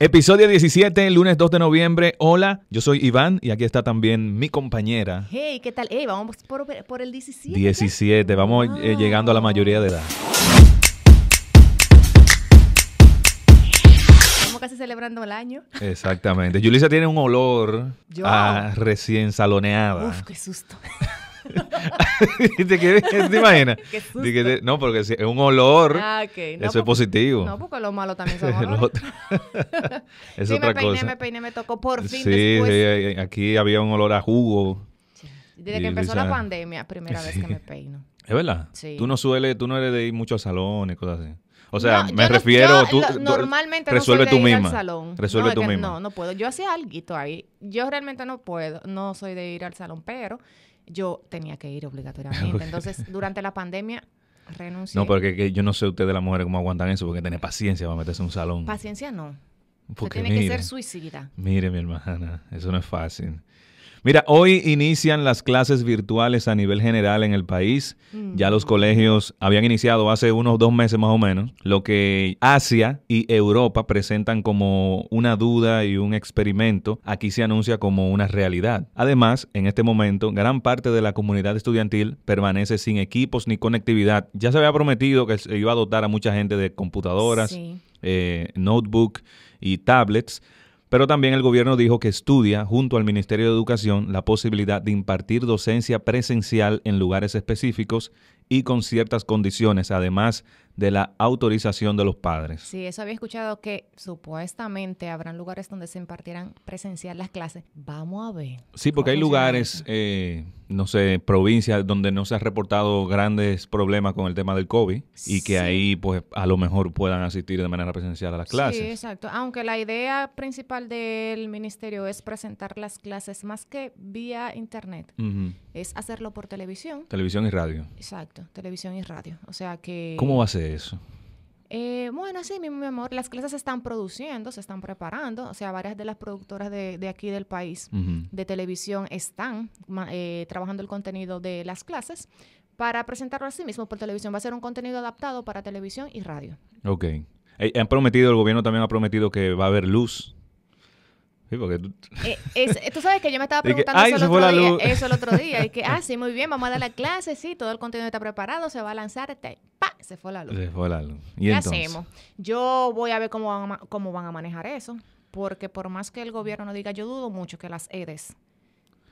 Episodio 17, lunes 2 de noviembre. Hola, yo soy Iván y aquí está también mi compañera. Hey, ¿qué tal? Hey, vamos por, el 17. 17, vamos eh, ah. llegando a la mayoría de edad. Estamos casi celebrando el año. Exactamente. Yulisa tiene un olor a recién saloneada. Uf, qué susto. ¿Te, imaginas? no, porque es un olor. Ah, eso es positivo. No, porque lo malo también son olores. es sí, me peiné, me peiné, me tocó por fin. Sí, después. sí eh, eh, aquí había un olor a jugo. Desde que empezó la pandemia, primera vez que me peino. ¿Es verdad? Tú no sueles, tú no eres de ir mucho al salón y cosas así. O sea, me refiero, tú, normalmente resuelve no soy tú ir Al salón. Resuelve tú misma. No, no puedo. Yo hacía algo ahí. Yo realmente no puedo, no soy de ir al salón, pero yo tenía que ir obligatoriamente. Entonces, durante la pandemia renuncié. No, porque yo no sé ustedes las mujeres cómo aguantan eso, porque tienen paciencia para meterse en un salón. Paciencia no. Porque, tiene que ser suicida. Mire, mi hermana, eso no es fácil. Mira, hoy inician las clases virtuales a nivel general en el país. Ya los mm. colegios habían iniciado hace unos dos meses más o menos, lo que Asia y Europa presentan como una duda y un experimento, aquí se anuncia como una realidad. Además, en este momento, gran parte de la comunidad estudiantil permanece sin equipos ni conectividad. Ya se había prometido que se iba a dotar a mucha gente de computadoras, eh, notebook y tablets. Pero también el gobierno dijo que estudia junto al Ministerio de Educación la posibilidad de impartir docencia presencial en lugares específicos y con ciertas condiciones, además de la autorización de los padres. Sí, eso había escuchado que supuestamente habrán lugares donde se impartieran presencial las clases. Vamos a ver. Sí, porque hay lugares, eh, no sé, provincias donde no se han reportado grandes problemas con el tema del COVID y que ahí pues a lo mejor puedan asistir de manera presencial a las clases. Sí, exacto. Aunque la idea principal del ministerio es presentar las clases más que vía internet es hacerlo por televisión. Televisión y radio. Exacto, televisión y radio. O sea que... ¿Cómo va a ser eso? Eh, bueno, sí, mi, amor, las clases se están produciendo, se están preparando, o sea, varias de las productoras de, aquí del país de televisión están eh, trabajando el contenido de las clases para presentarlo a sí mismo por televisión. Va a ser un contenido adaptado para televisión y radio. Ok. Eh, han prometido, el gobierno también ha prometido que va a haber luz porque tú... Eh, eh, tú sabes que yo me estaba preguntando eso, el otro día, Y que, ah, sí, muy bien, vamos a dar la clase, sí, todo el contenido está preparado, se va a lanzar, este, ¡pa! Se fue la luz. Se fue la luz. ¿Y ¿Qué entonces? hacemos? Yo voy a ver cómo van a, cómo van a manejar eso, porque por más que el gobierno no diga, yo dudo mucho que las EDES...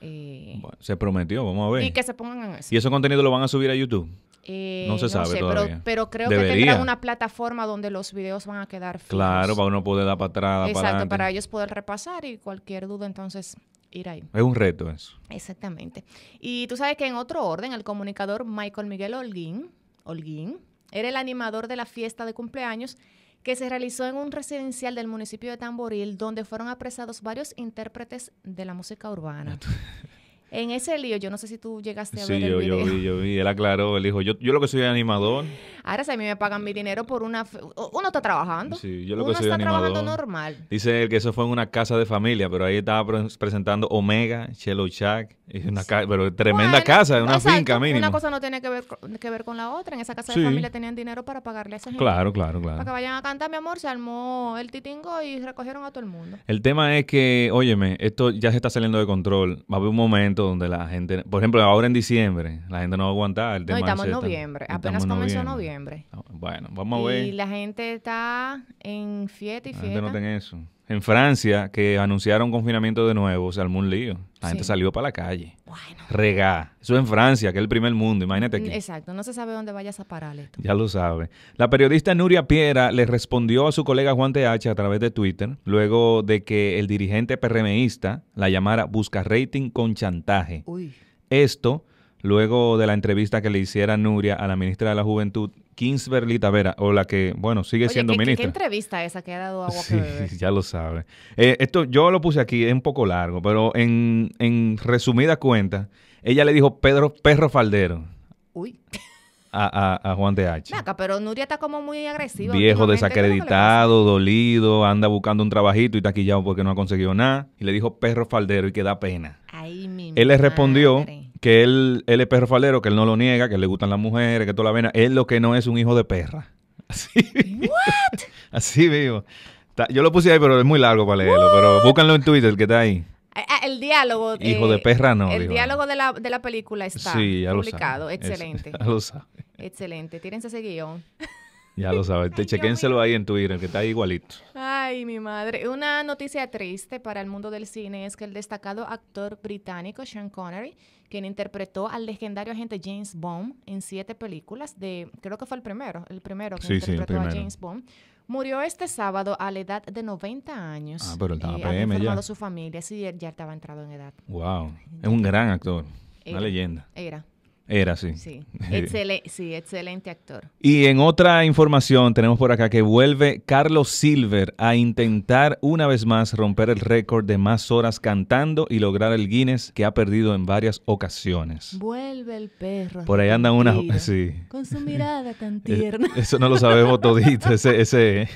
Eh, se prometió, vamos a ver. Y que se pongan en eso. ¿Y ese contenido lo van a subir a YouTube? Eh, no se sabe todavía. Pero, creo que tendrán una plataforma donde los videos van a quedar fijos. Claro, para uno poder dar para atrás. Exacto, para, ellos poder repasar y cualquier duda entonces ir ahí. Es un reto eso. Exactamente. Y tú sabes que en otro orden, el comunicador Michael Miguel Holguín, Holguín era el animador de la fiesta de cumpleaños que se realizó en un residencial del municipio de Tamboril, donde fueron apresados varios intérpretes de la música urbana. En ese lío, yo no sé si tú llegaste a ver. Sí, yo, el yo vi, yo vi. Él aclaró, él dijo, yo, yo lo que soy animador. Ahora sí, a mí me pagan mi dinero por una... Uno está trabajando. Sí, yo lo uno está trabajando normal. Dice él que eso fue en una casa de familia, pero ahí estaba presentando Omega, Chelo y una casa, pero tremenda casa, una finca mínimo. Una cosa no tiene que ver, que ver con la otra. En esa casa de familia tenían dinero para pagarle a esa gente. Claro, claro, claro. Para que vayan a cantar, mi amor, se armó el titingo y recogieron a todo el mundo. El tema es que, óyeme, esto ya se está saliendo de control. Va a haber un momento donde la gente, por ejemplo, ahora en diciembre, la gente no va a aguantar. no, estamos en noviembre, apenas comenzó noviembre. Ah, bueno, vamos a ver. Y la gente está en fiesta y fiesta. eso. En Francia, que anunciaron confinamiento de nuevo, se armó un lío. La gente salió para la calle. Bueno. Regá. Eso en Francia, que es el primer mundo, imagínate aquí. Exacto, no se sabe dónde vayas a parar esto. Ya lo sabe. La periodista Nuria Piera le respondió a su colega Juan TH a través de Twitter, luego de que el dirigente PRMista la llamara busca rating con chantaje. Uy. Esto luego de la entrevista que le hiciera Nuria a la ministra de la Juventud, Berlita Vera, o la que, bueno, sigue siendo ministra. ¿qué, entrevista esa que ha dado agua sí, ya lo sabe. Eh, esto yo lo puse aquí, es un poco largo, pero en, resumida cuenta, ella le dijo Pedro Perro Faldero. Uy. A, Juan de H. Naca, pero Nuria está como muy agresiva. Viejo, desacreditado, dolido, anda buscando un trabajito y está aquí ya porque no ha conseguido nada. Y le dijo perro faldero y que da pena. Ay, mi Él le respondió que él, él es perro falero, que él no lo niega, que le gustan las mujeres, que toda la vena. Él lo que no es un hijo de perra. Así. Así vivo. Yo lo puse ahí, pero es muy largo para leerlo. Pero búscanlo en Twitter, que está ahí. Eh, eh, el diálogo. Hijo de perra, no. El diálogo de la, película está publicado. Excelente. Excelente. Tírense ese guión. Ya lo sabes. Te chequénselo ahí en Twitter, que está ahí igualito. Ay, mi madre. Una noticia triste para el mundo del cine es que el destacado actor británico Sean Connery, quien interpretó al legendario agente James Bond en siete películas, de creo que fue el primero, el primero que interpretó a James Bond, murió este sábado a la edad de 90 años. Ah, pero él estaba eh, PM ya. su familia, así ya estaba entrado en edad. Wow, es un gran actor, una leyenda. Era. Era, sí. Sí, excelente actor. Y en otra información tenemos por acá que vuelve Carlos Silver a intentar una vez más romper el récord de más horas cantando y lograr el Guinness que ha perdido en varias ocasiones. Vuelve el perro. Por ahí andan unas... Sí. Con su mirada tan tierna. Eso no lo sabemos todito, ese... ese ¿eh?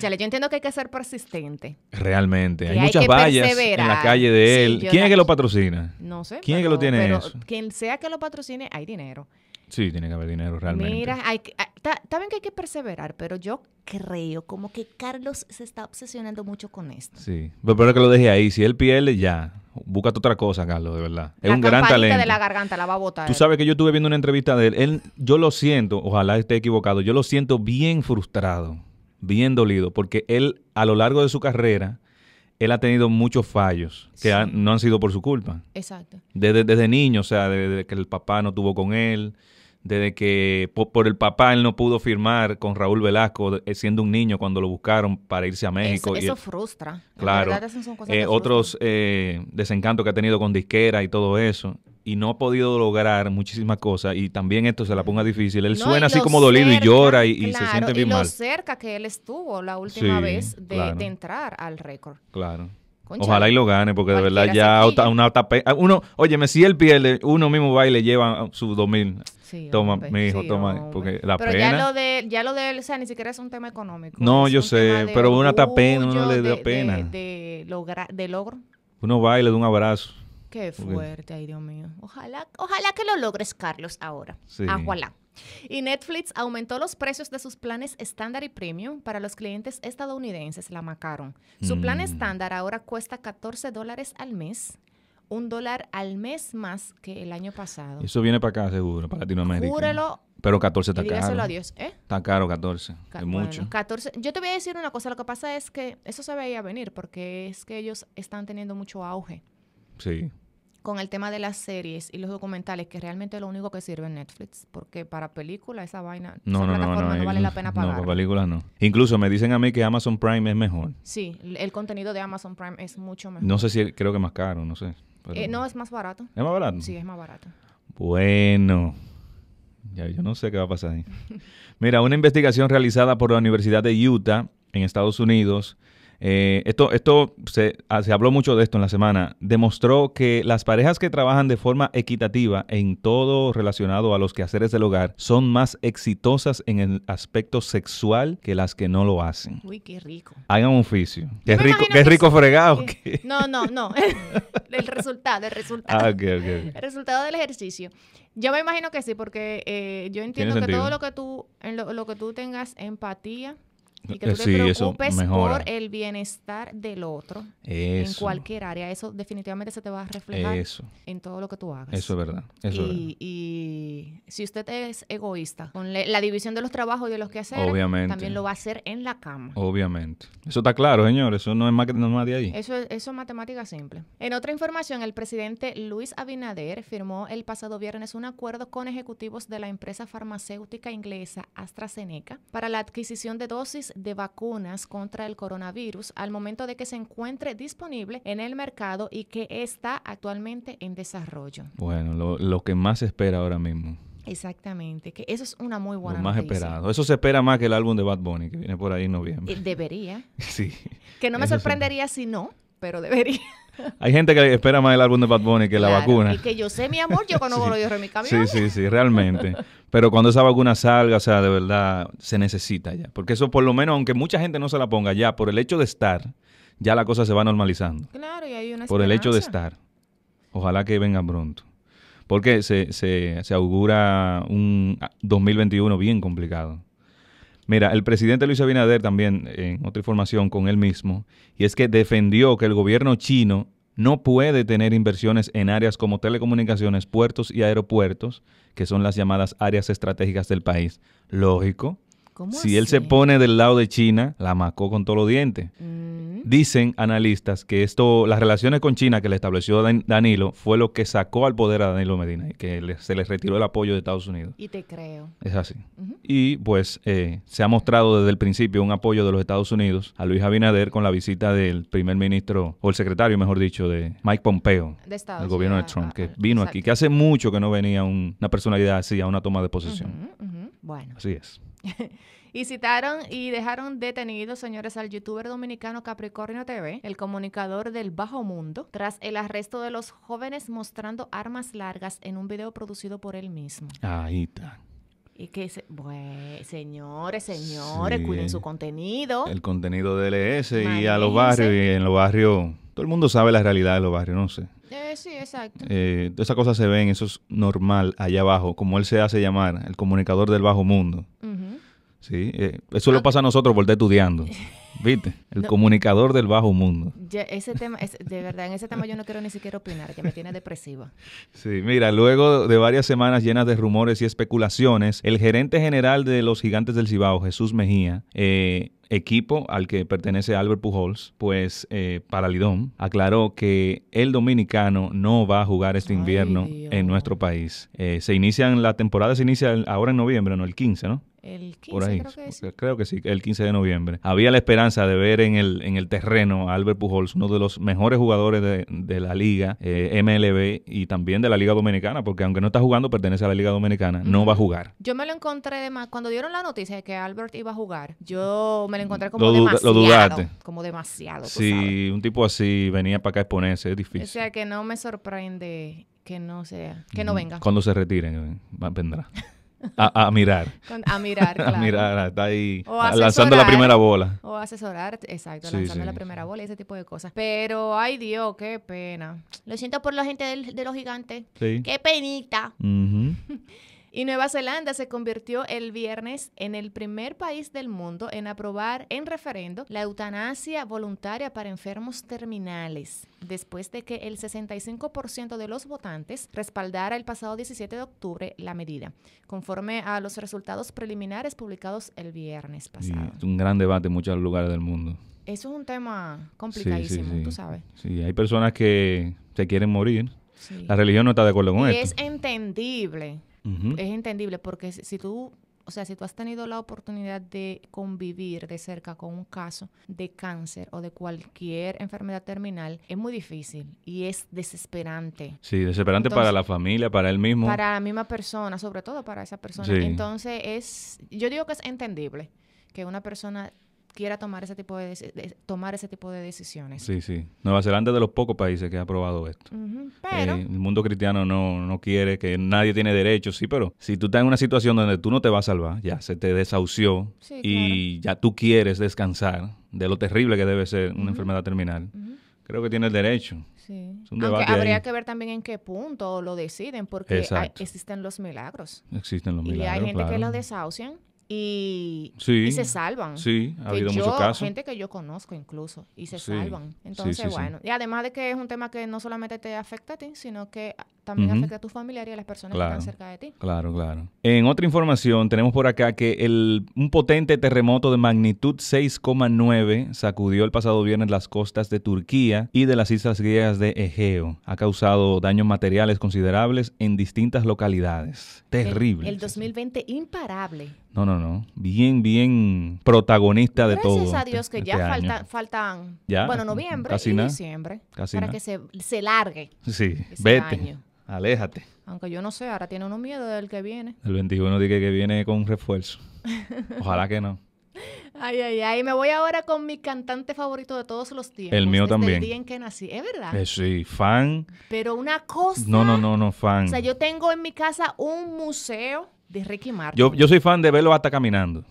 yo entiendo que hay que ser persistente. Realmente. Hay, muchas vallas en la calle de él. ¿Quién es que lo patrocina? No sé. ¿Quién es que lo tiene pero eso? Quien sea que lo patrocine, hay dinero. Sí, tiene que haber dinero realmente. Mira, hay, está ah, que hay que perseverar, pero yo creo como que Carlos se está obsesionando mucho con esto. Sí, pero, que lo deje ahí. Si él pierde, ya. Búscate otra cosa, Carlos, de verdad. es un gran talento. de la garganta la va a botar. Tú sabes que yo estuve viendo una entrevista de él. él. Yo lo siento, ojalá esté equivocado, yo lo siento bien frustrado bien dolido, porque él a lo largo de su carrera, él ha tenido muchos fallos que no han sido por su culpa. Exacto. Desde, desde niño, o sea, desde que el papá no tuvo con él, desde que por, el papá él no pudo firmar con Raúl Velasco eh, siendo un niño cuando lo buscaron para irse a México. Eso, frustra. Claro. otros eh, desencantos que ha tenido con disquera y todo eso. Y no ha podido lograr muchísimas cosas. Y también esto se la ponga difícil. Él suena así como dolido y llora y, se siente bien y lo cerca que él estuvo la última vez de, de entrar al récord. Claro. Ojalá y lo gane, porque de verdad ya una, tapa uno, oye, me si él pierde, uno mismo va y le lleva sus dos mil. toma, mi hijo, toma, porque la pena. Pero ya lo de, ya lo de, o sea, ni siquiera es un tema económico. No, yo sé, pero una tapena, uno le da pena. De, de, de logro. Uno baile de un abrazo. Qué fuerte, ay Dios mío. Ojalá, ojalá que lo logres, Carlos, ahora. Sí. Ojalá. Y Netflix aumentó los precios de sus planes estándar y premium para los clientes estadounidenses, la macaron. Su plan mm. estándar ahora cuesta 14 dólares al mes un dólar al mes más que el año pasado. Eso viene para acá, seguro, para Latinoamérica. Júrelo. Pero 14 ¿eh? está caro. a Dios, Está caro 14. es mucho. 14. Yo te voy a decir una cosa. Lo que pasa es que eso se veía venir porque es que ellos están teniendo mucho auge. Sí con el tema de las series y los documentales, que realmente lo único que sirve en Netflix, porque para película esa vaina, no, no, vale la pena pagar. No, para películas no. Incluso me dicen a mí que Amazon Prime es mejor. Sí, el contenido de Amazon Prime es mucho mejor. No sé si creo que más caro, no sé. Eh, no, es más barato. ¿Es más barato? Sí, es más barato. Bueno. Ya, yo no sé qué va a pasar ahí. Mira, una investigación realizada por la Universidad de Utah en Estados Unidos eh, esto esto se, ah, se, habló mucho de esto en la semana. Demostró que las parejas que trabajan de forma equitativa en todo relacionado a los quehaceres del hogar son más exitosas en el aspecto sexual que las que no lo hacen. Uy, qué rico. Hagan un oficio. Qué rico, qué rico fregado. Eh, no, no, no. el resultado, el resultado. Ah, el resultado del ejercicio. Yo me imagino que sí, porque eh, yo entiendo que todo lo que tú, lo, lo que tú tengas empatía y que eh, tú sí, te preocupes por el bienestar del otro en cualquier área. Eso definitivamente se te va a reflejar eso. en todo lo que tú hagas. Eso es verdad. y, si usted es egoísta, con la división de los trabajos y de los que hacer, también lo va a hacer en la cama. Obviamente. Eso está claro, señor. Eso no es más, no es de ahí. Eso eso es matemática simple. En otra información, el presidente Luis Abinader firmó el pasado viernes un acuerdo con ejecutivos de la empresa farmacéutica inglesa AstraZeneca para la adquisición de dosis de vacunas contra el coronavirus al momento de que se encuentre disponible en el mercado y que está actualmente en desarrollo. Bueno, lo, lo que más se espera ahora mismo. Exactamente, que eso es una muy buena Lo más esperado. Eso se espera más que el álbum de Bad Bunny, que viene por ahí en noviembre. Eh, debería. sí. Que no me sorprendería si no, pero debería. Hay gente que espera más el álbum de Bad Bunny que la vacuna. Y que yo sé, mi amor, yo conozco sí, los en mi camión. Sí, sí, sí, realmente. Pero cuando esa vacuna salga, o sea, de verdad, se necesita ya. Porque eso, por lo menos, aunque mucha gente no se la ponga ya, por el hecho de estar, ya la cosa se va normalizando. Claro, y hay una Por el hecho de estar. Ojalá que vengan pronto. Porque se, se, se augura un 2021 bien complicado Mira, el presidente Luis Abinader también, en otra información con él mismo, y es que defendió que el gobierno chino no puede tener inversiones en áreas como telecomunicaciones, puertos y aeropuertos, que son las llamadas áreas estratégicas del país. Lógico, si él se pone del lado de China, la macó con todos los dientes. Mm. Dicen analistas que esto, las relaciones con China que le estableció Danilo fue lo que sacó al poder a Danilo Medina y que se le retiró el apoyo de Estados Unidos. Y te creo. Es así. Y pues eh, se ha mostrado desde el principio un apoyo de los Estados Unidos a Luis Abinader con la visita del primer ministro, o el secretario, mejor dicho, de Mike Pompeo, del gobierno de Trump, que ah, vino aquí, que hace mucho que no venía una personalidad así a una toma de posición. Bueno. Así es y citaron y dejaron detenidos, señores, al youtuber dominicano Capricornio TV, el comunicador del Bajo Mundo, tras el arresto de los jóvenes mostrando armas largas en un video producido por él mismo. Ahí está. Y que, bueno, señores, señores, cuiden su contenido. El contenido de LS y a los barrios, y en los barrios, todo el mundo sabe la realidad de los barrios, no sé. Eh, sí, exacto. Eh, esas cosas se ven, eso es normal allá abajo, como él se hace llamar, el comunicador del bajo mundo. Sí, eh, eso lo ah. pasa a nosotros por estar estudiando. ¿Viste? El comunicador del bajo mundo. ese tema, de verdad, en ese tema yo no quiero ni siquiera opinar, que me tiene depresiva. Sí, mira, luego de varias semanas llenas de rumores y especulaciones, el gerente general de los Gigantes del Cibao, Jesús Mejía, eh, equipo al que pertenece Albert Pujols, pues eh, Lidón, aclaró que el dominicano no va a jugar este invierno en nuestro país. Eh, se inician la temporada, se inicia ahora en noviembre, no el 15, ¿no? el 15, creo, que creo que sí, el 15 de noviembre. Había la esperanza de ver en el, en el terreno a Albert Pujols, uno de los mejores jugadores de, la liga eh, MLB y también de la liga dominicana, porque aunque no está jugando, pertenece a la liga dominicana, no va a jugar. Yo me lo encontré cuando dieron la noticia de que Albert iba a jugar, yo me lo encontré como demasiado. Lo dudaste. Como demasiado. si un tipo así venía para acá a exponerse, es difícil. O sea que no me sorprende que no sea, que no venga. Cuando se retiren, eh, vendrá. A, mirar. a mirar, claro. a mirar, está ahí lanzando la primera bola. O asesorar, exacto, lanzando la primera bola y ese tipo de cosas. Pero, ay Dios, qué pena. Lo siento por la gente de los gigantes. Sí. Qué penita. Y Nueva Zelanda se convirtió el viernes en el primer país del mundo en aprobar en referendo la eutanasia voluntaria para enfermos terminales, después de que el 65% de los votantes respaldara el pasado 17 de octubre la medida, conforme a los resultados preliminares publicados el viernes pasado. un gran debate en muchos lugares del mundo. Eso es un tema complicadísimo, tú sabes. Sí, hay personas que se quieren morir. La religión no está de acuerdo con Es entendible. Es entendible porque si tú o sea, si tú has tenido la oportunidad de convivir de cerca con un caso de cáncer o de cualquier enfermedad terminal, es muy difícil y es desesperante. Sí, desesperante para la familia, para él mismo. Para la misma persona, sobre todo para esa persona. Entonces es, yo digo que es entendible que una persona quiera tomar ese tipo de, tomar ese tipo de decisiones. Sí, sí. Nueva Zelanda es de los pocos países que ha aprobado esto. Eh, pero, el mundo cristiano no, no quiere que nadie tiene derechos, sí, pero si tú estás en una situación donde tú no te vas a salvar, ya se te desahució y ya tú quieres descansar de lo terrible que debe ser una enfermedad terminal. Creo que tiene el derecho. Sí. Aunque habría que ver también en qué punto lo deciden, porque existen los milagros. Existen los milagros. Y hay gente que lo desahucian y, se salvan. Sí, ha habido muchos casos. Gente que yo conozco incluso y se salvan. Entonces, bueno, y además de que es un tema que no solamente te afecta a ti, sino que también afecta a tu familiar y a las personas que están cerca de ti. Claro, claro. En otra información tenemos por acá que el, un potente terremoto de magnitud 6,9 sacudió el pasado viernes las costas de Turquía y de las islas griegas de Egeo. Ha causado daños materiales considerables en distintas localidades. Terrible. El, 2020 imparable. No, no, no. Bien, bien protagonista de todo. Gracias a Dios que este ya falta, faltan, bueno, noviembre casi y diciembre. para que se, se, largue. Sí, vete. Aléjate. Aunque yo no sé, ahora tiene uno miedo del que viene. El 21 dije que viene con un refuerzo. Ojalá que no. Ay, ay, ay. Me voy ahora con mi cantante favorito de todos los tiempos. El mío también. El día en que nací. Es verdad. Eh, sí, fan. Pero una cosa. No, no, no, no, fan. O sea, yo tengo en mi casa un museo de Ricky Martin. Yo, yo soy fan de verlo hasta caminando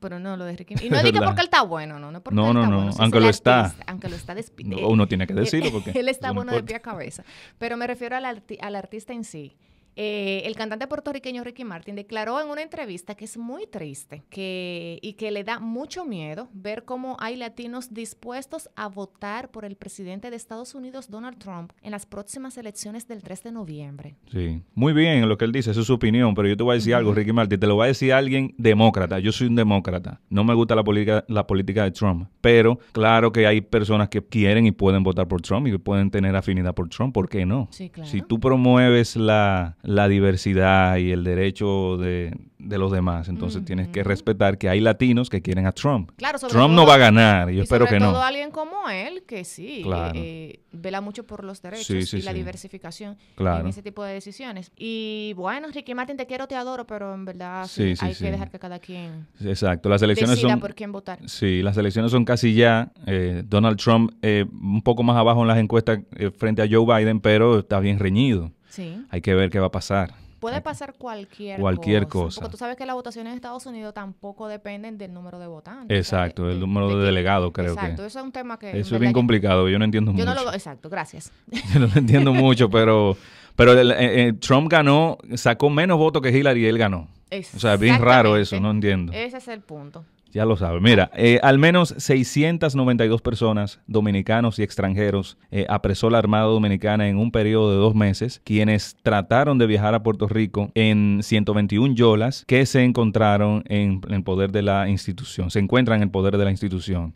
pero no, lo de Ricky. Y no diga porque él está bueno, no, no porque no, él no, está no. bueno. aunque, lo está. aunque lo está. despidiendo Uno tiene que decirlo porque. él está bueno de pie a cabeza. Pero me refiero al, al artista en sí. Eh, el cantante puertorriqueño Ricky Martin declaró en una entrevista que es muy triste que, y que le da mucho miedo ver cómo hay latinos dispuestos a votar por el presidente de Estados Unidos, Donald Trump, en las próximas elecciones del 3 de noviembre. Sí, muy bien lo que él dice, esa es su opinión, pero yo te voy a decir algo, Ricky Martin, te lo va a decir alguien demócrata, yo soy un demócrata, no me gusta la política, la política de Trump, pero claro que hay personas que quieren y pueden votar por Trump y pueden tener afinidad por Trump, ¿por qué no? Sí, claro. Si tú promueves la la diversidad y el derecho de, los demás. Entonces tienes que respetar que hay latinos que quieren a Trump. Claro, Trump no va a ganar, yo y espero sobre que todo alguien como él que sí, eh, eh, vela mucho por los derechos y la diversificación en ese tipo de decisiones. Y bueno, Ricky Martin, te quiero, te adoro, pero en verdad hay que dejar que cada quien Exacto. Las elecciones son, por quién votar. Sí, las elecciones son casi ya. Eh, Donald Trump un poco más abajo en las encuestas frente a Joe Biden, pero está bien reñido. Sí. Hay que ver qué va a pasar. Puede pasar cualquier, cualquier cosa. Porque tú sabes que las votaciones en Estados Unidos tampoco dependen del número de votantes. Exacto, el número de, delegados, creo que. Exacto, eso es un tema que. Eso es bien complicado, yo no entiendo yo No lo, exacto, gracias. Yo no lo entiendo mucho, pero, pero eh, eh, Trump ganó, sacó menos votos que Hillary y él ganó. O sea, bien raro eso, no entiendo. Ese es el punto. Ya lo sabe. Mira, eh, al menos 692 personas, dominicanos y extranjeros, eh, apresó la Armada Dominicana en un periodo de dos meses, quienes trataron de viajar a Puerto Rico en 121 yolas que se encontraron en el poder de la institución, se encuentran en el poder de la institución.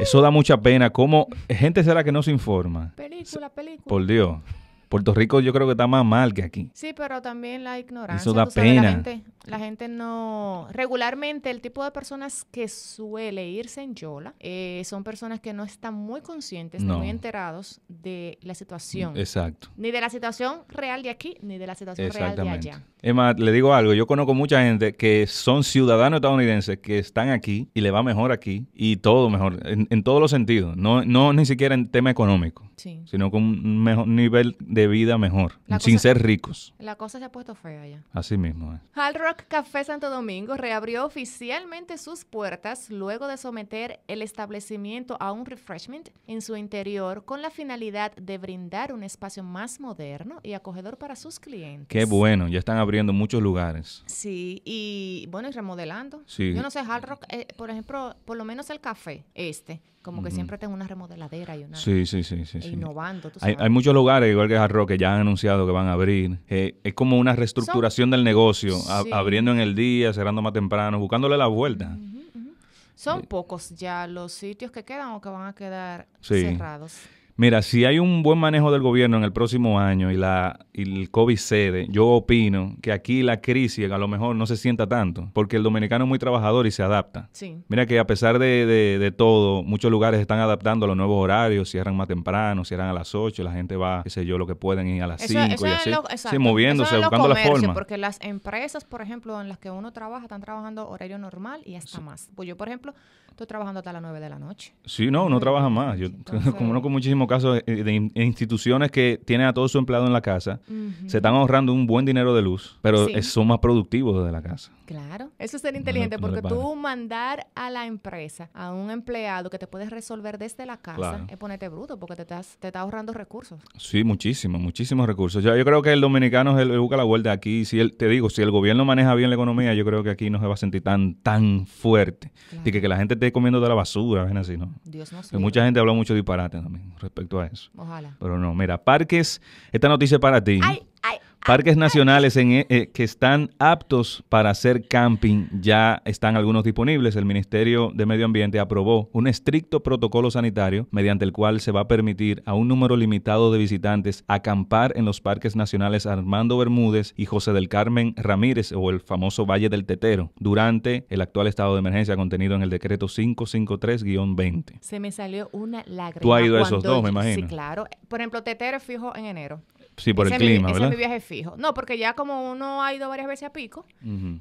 Eso da mucha pena. ¿Cómo gente será que no se informa? Película, película. Por Dios. Puerto Rico yo creo que está más mal que aquí. Sí, pero también la ignorancia. Eso da pena. la, gente, no... Regularmente el tipo de personas que suele irse en Yola eh, son personas que no están muy conscientes, no. muy enterados de la situación. Exacto. Ni de la situación real de aquí, ni de la situación real de allá. Emma, le digo algo, yo conozco mucha gente que son ciudadanos estadounidenses que están aquí y le va mejor aquí y todo mejor, en, todos los sentidos, no, no ni siquiera en tema económico, sino con un mejor nivel de vida mejor, sin ser ricos. La cosa se ha puesto fea ya. Así mismo es. Rock Café Santo Domingo reabrió oficialmente sus puertas luego de someter el establecimiento a un refreshment en su interior con la finalidad de brindar un espacio más moderno y acogedor para sus clientes. Qué bueno, ya están abriendo muchos lugares. Sí, y bueno, y remodelando. Sí. Yo no sé, Hard Rock, eh, por ejemplo, por lo menos el café este como que siempre tengo una remodeladera y una. Sí, sí, sí. innovando. Hay, muchos lugares, igual que Jarro, que ya han anunciado que van a abrir. Eh, es como una reestructuración del negocio, abriendo en el día, cerrando más temprano, buscándole la vuelta. Son eh. pocos ya los sitios que quedan o que van a quedar sí. cerrados. Mira, si hay un buen manejo del gobierno en el próximo año y, la, y el COVID cede, yo opino que aquí la crisis a lo mejor no se sienta tanto, porque el dominicano es muy trabajador y se adapta. Sí. Mira que a pesar de, todo, muchos lugares están adaptando a los nuevos horarios, cierran más temprano, cierran a las 8, la gente va, qué sé yo, lo que pueden ir a las 5 y así. moviéndose, buscando la forma. Porque las empresas, por ejemplo, en las que uno trabaja, están trabajando horario normal y hasta más. Pues yo, por ejemplo, estoy trabajando hasta las 9 de la noche. Sí, no, no trabaja más. Yo, como no con muchísimo caso eh, de instituciones que tienen a todos su empleado en la casa, se están ahorrando un buen dinero de luz, pero son más productivos desde la casa. Claro, eso es ser inteligente, pues, porque tú mandar a la empresa a un empleado que te puedes resolver desde la casa es ponerte bruto, porque te estás, te está ahorrando recursos. Sí, muchísimos, muchísimos recursos. Yo, creo que el dominicano es busca la vuelta aquí. Si él te digo, si el gobierno maneja bien la economía, yo creo que aquí no se va a sentir tan, tan fuerte. Y que, la gente esté comiendo de la basura, ven así, ¿no? Dios sé. Mucha gente habla mucho disparate también respecto a eso. Ojalá. Pero no, mira, parques, esta noticia es para ti. Parques nacionales en, eh, eh, que están aptos para hacer camping, ya están algunos disponibles. El Ministerio de Medio Ambiente aprobó un estricto protocolo sanitario mediante el cual se va a permitir a un número limitado de visitantes acampar en los parques nacionales Armando Bermúdez y José del Carmen Ramírez o el famoso Valle del Tetero durante el actual estado de emergencia contenido en el decreto 553-20. Se me salió una lágrima. Tú has ido a esos dos, me imagino. Sí, claro. Por ejemplo, Tetero fijo en enero. Sí, por el clima, ¿verdad? Ese es mi viaje fijo. No, porque ya como uno ha ido varias veces a Pico,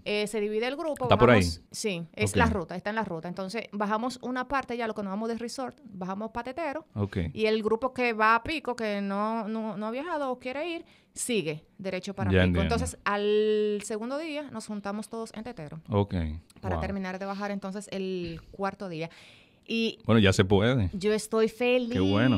eh, se divide el grupo. ¿Está por ahí? Sí, es la ruta, está en la ruta. Entonces, bajamos una parte ya, lo que nos vamos de resort, bajamos patetero. Ok. Y el grupo que va a Pico, que no, no, ha viajado o quiere ir, sigue derecho para ya Pico. Entonces, al segundo día nos juntamos todos en tetero. Ok. Para terminar de bajar entonces el cuarto día bueno, ya se puede. Yo estoy feliz. bueno.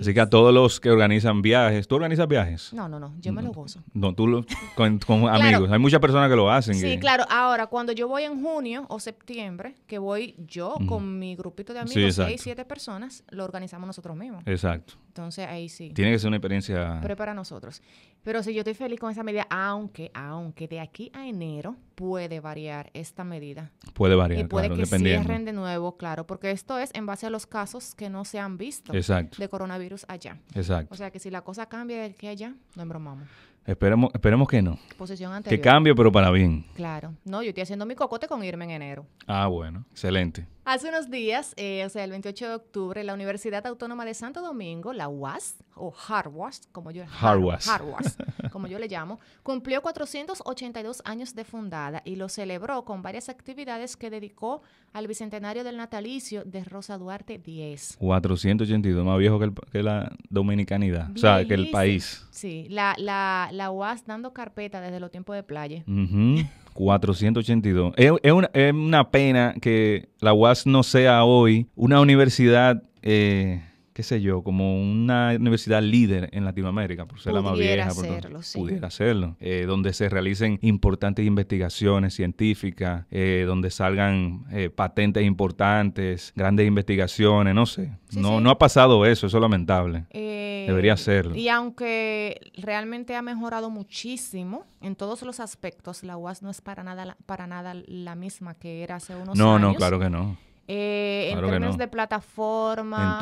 Así que a todos los que organizan viajes, ¿tú organizas viajes? No, no, no, yo me lo gozo. No, tú con, amigos. Hay muchas personas que lo hacen. Sí, claro. Ahora, cuando yo voy en junio o septiembre, que voy yo con mi grupito de amigos, seis, siete personas, lo organizamos nosotros mismos. Exacto. Entonces ahí sí. Tiene que ser una experiencia. Pero para nosotros. Pero si yo estoy feliz con esa medida, aunque, aunque de aquí a enero puede variar esta medida. Puede variar, Y puede que cierren de nuevo, claro, porque esto es en base a los casos que no se han visto de coronavirus allá. Exacto. O sea que si la cosa cambia de aquí allá, no embromamos. Esperemos, esperemos que no. Posición anterior. Que cambie, pero para bien. Claro. No, yo estoy haciendo mi cocote con irme en enero. Ah, bueno. Excelente. Hace unos días, eh, o sea, el 28 de octubre, la Universidad Autónoma de Santo Domingo, la UAS, o Hardwas, como yo, como yo le llamo, cumplió 482 años de fundada y lo celebró con varias actividades que dedicó al bicentenario del natalicio de Rosa Duarte 10. 482, más viejo que, que la dominicanidad, o sea, que el país. Sí, la, la la UAS dando carpeta desde los tiempos de playa. 482. Es, una, es, una, pena que la UAS no sea hoy una universidad eh, qué sé yo, como una universidad líder en Latinoamérica, por ser la más vieja, hacerlo, sí. pudiera hacerlo, eh, donde se realicen importantes investigaciones científicas, eh, donde salgan eh, patentes importantes, grandes investigaciones, no sé. no, no ha pasado eso, eso es lamentable. Debería hacerlo. Y aunque realmente ha mejorado muchísimo en todos los aspectos, la UAS no es para nada, para nada la misma que era hace unos años. No, no, claro que no eh, en términos de plataforma,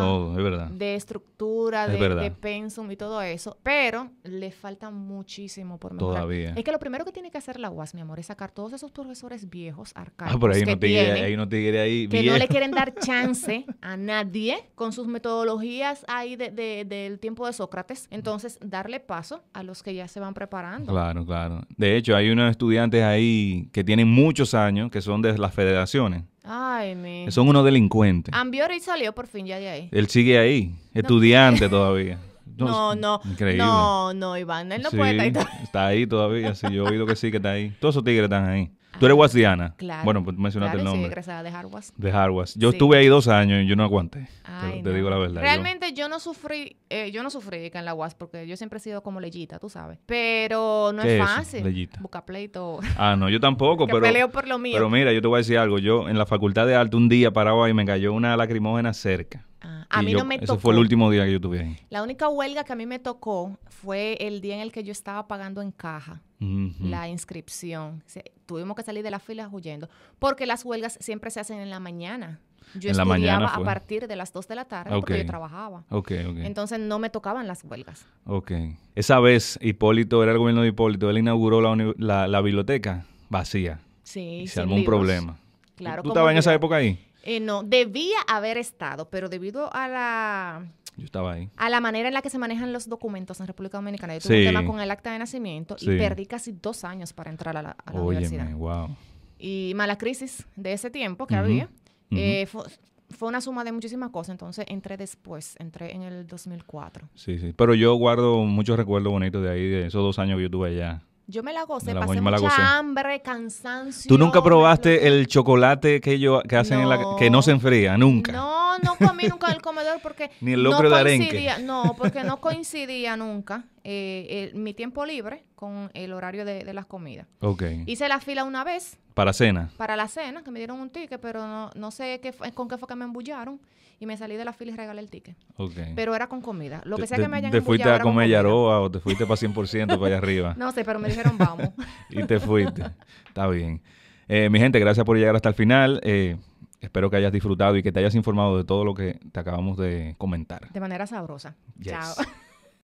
de estructura, de, pensum y todo eso, pero le falta muchísimo por mejorar. Todavía. Es que lo primero que tiene que hacer la UAS, mi amor, es sacar todos esos profesores viejos, arcaicos, ah, que no que no le quieren dar chance a nadie con sus metodologías ahí de, del tiempo de Sócrates. Entonces, darle paso a los que ya se van preparando. Claro, claro. De hecho, hay unos estudiantes ahí que tienen muchos años, que son de las federaciones Ay, mi. Son unos delincuentes. Ambiori salió por fin ya de ahí. Él sigue ahí, estudiante todavía. No, no, increíble. no, no, Iván, él no puede estar ahí. Está ahí todavía, sí, yo he oído que sí que está ahí. Todos esos tigres están ahí. Tú eres guasiana. Claro. Bueno, pues mencionaste el nombre. sí, egresada de Harwas. De Harwas. Yo estuve ahí dos años y yo no aguanté. te, digo la verdad. Realmente yo, no sufrí, eh, yo no sufrí en la UAS porque yo siempre he sido como leyita, tú sabes. Pero no es, fácil. Leyita. Ah, no, yo tampoco, pero. Peleo por lo mío. Pero mira, yo te voy a decir algo. Yo en la facultad de arte un día paraba y me cayó una lacrimógena cerca. Ah. A mí no me tocó. Ese fue el último día que yo tuve ahí. La única huelga que a mí me tocó fue el día en el que yo estaba pagando en caja la inscripción. tuvimos que salir de la fila huyendo, porque las huelgas siempre se hacen en la mañana. Yo en estudiaba la mañana a partir de las 2 de la tarde porque yo trabajaba. Entonces no me tocaban las huelgas. Ok. Esa vez Hipólito, era el gobierno de Hipólito, él inauguró la, biblioteca vacía. Sí. sí. se problema. Claro. ¿Tú estabas en esa época ahí? Eh, no, debía haber estado, pero debido a la yo estaba A la manera en la que se manejan los documentos en República Dominicana. Yo tuve un tema con el acta de nacimiento y perdí casi dos años para entrar a la, universidad. wow. Y mala crisis de ese tiempo que había. Eh, fue, una suma de muchísimas cosas. Entonces entré después, entré en el 2004. Sí, sí. Pero yo guardo muchos recuerdos bonitos de ahí, de esos dos años que yo tuve allá. Yo me la gocé, pasé mucha hambre, cansancio. ¿Tú nunca probaste el chocolate que, yo, que hacen en la... que no se enfría, nunca? No, no comí nunca en el comedor porque Ni no coincidía, no, porque no coincidía nunca eh, mi tiempo libre con el horario de, las comidas. Okay. Hice la fila una vez. Para cena. Para la cena, que me dieron un ticket, pero no, no sé qué con qué fue que me embullaron y me salí de la fila y regalé el ticket. Okay. Pero era con comida. Lo que sea que me hayan ¿Te fuiste a comer Yaroa o te fuiste para 100% para allá arriba? No sé, pero me dijeron vamos. y te fuiste. Está bien. Eh, mi gente, gracias por llegar hasta el final. Eh, Espero que hayas disfrutado y que te hayas informado de todo lo que te acabamos de comentar. De manera sabrosa. Chao.